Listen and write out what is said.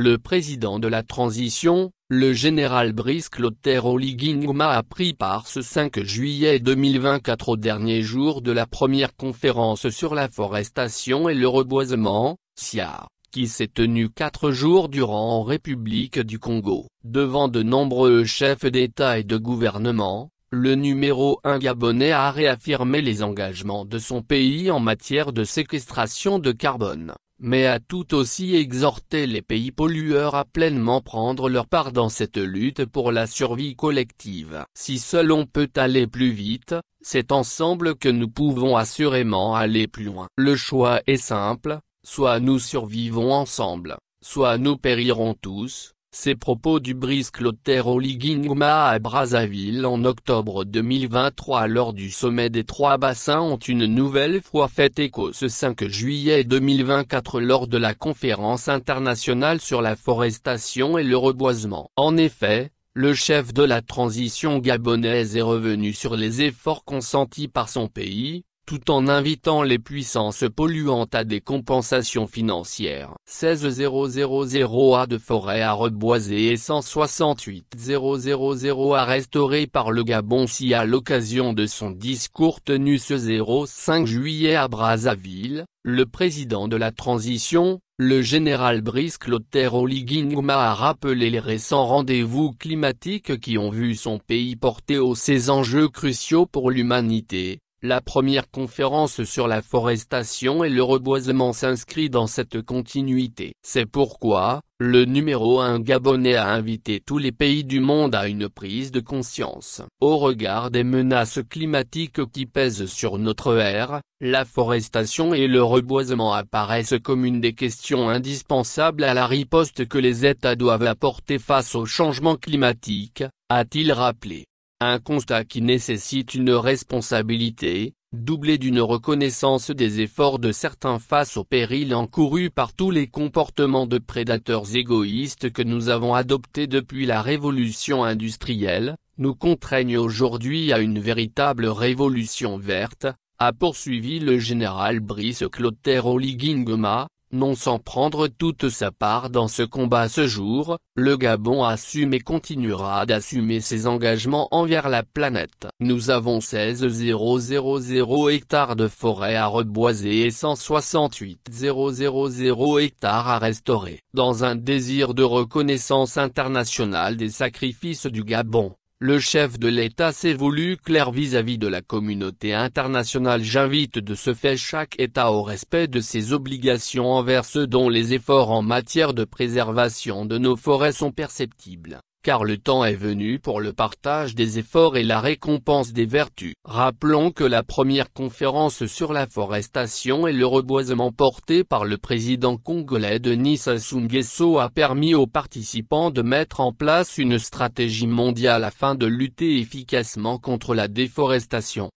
Le président de la transition, le général Brice Clotaire Oligingma a pris part ce 5 juillet 2024 au dernier jour de la première conférence sur la forestation et le reboisement, SIA, qui s'est tenue quatre jours durant en République du Congo, devant de nombreux chefs d'État et de gouvernement, le numéro 1 gabonais a réaffirmé les engagements de son pays en matière de séquestration de carbone mais à tout aussi exhorté les pays pollueurs à pleinement prendre leur part dans cette lutte pour la survie collective. Si seul on peut aller plus vite, c'est ensemble que nous pouvons assurément aller plus loin. Le choix est simple, soit nous survivons ensemble, soit nous périrons tous, ces propos du Brice Clotaire Oligingma à Brazzaville en octobre 2023 lors du sommet des trois bassins ont une nouvelle fois fait écho ce 5 juillet 2024 lors de la conférence internationale sur la forestation et le reboisement. En effet, le chef de la transition gabonaise est revenu sur les efforts consentis par son pays, tout en invitant les puissances polluantes à des compensations financières. 16000 a de forêt à reboiser et 168000 à restaurer par le Gabon si à l'occasion de son discours tenu ce 05 juillet à Brazzaville, le président de la transition, le général Brice Clotaire Oligingma a rappelé les récents rendez-vous climatiques qui ont vu son pays porter aux ces enjeux cruciaux pour l'humanité, la première conférence sur la forestation et le reboisement s'inscrit dans cette continuité. C'est pourquoi, le numéro 1 gabonais a invité tous les pays du monde à une prise de conscience. Au regard des menaces climatiques qui pèsent sur notre ère, la forestation et le reboisement apparaissent comme une des questions indispensables à la riposte que les États doivent apporter face au changement climatique, a-t-il rappelé. Un constat qui nécessite une responsabilité, doublée d'une reconnaissance des efforts de certains face au péril encouru par tous les comportements de prédateurs égoïstes que nous avons adoptés depuis la révolution industrielle, nous contraignent aujourd'hui à une véritable révolution verte, a poursuivi le général Brice Clotaire Oligingma non sans prendre toute sa part dans ce combat ce jour, le Gabon assume et continuera d'assumer ses engagements envers la planète. Nous avons 16 000 hectares de forêt à reboiser et 168 000 hectares à restaurer. Dans un désir de reconnaissance internationale des sacrifices du Gabon, le chef de l'État s'est voulu clair vis-à-vis de la communauté internationale. J'invite de ce fait chaque État au respect de ses obligations envers ceux dont les efforts en matière de préservation de nos forêts sont perceptibles car le temps est venu pour le partage des efforts et la récompense des vertus. Rappelons que la première conférence sur la forestation et le reboisement portée par le président congolais Denis Sassou a permis aux participants de mettre en place une stratégie mondiale afin de lutter efficacement contre la déforestation.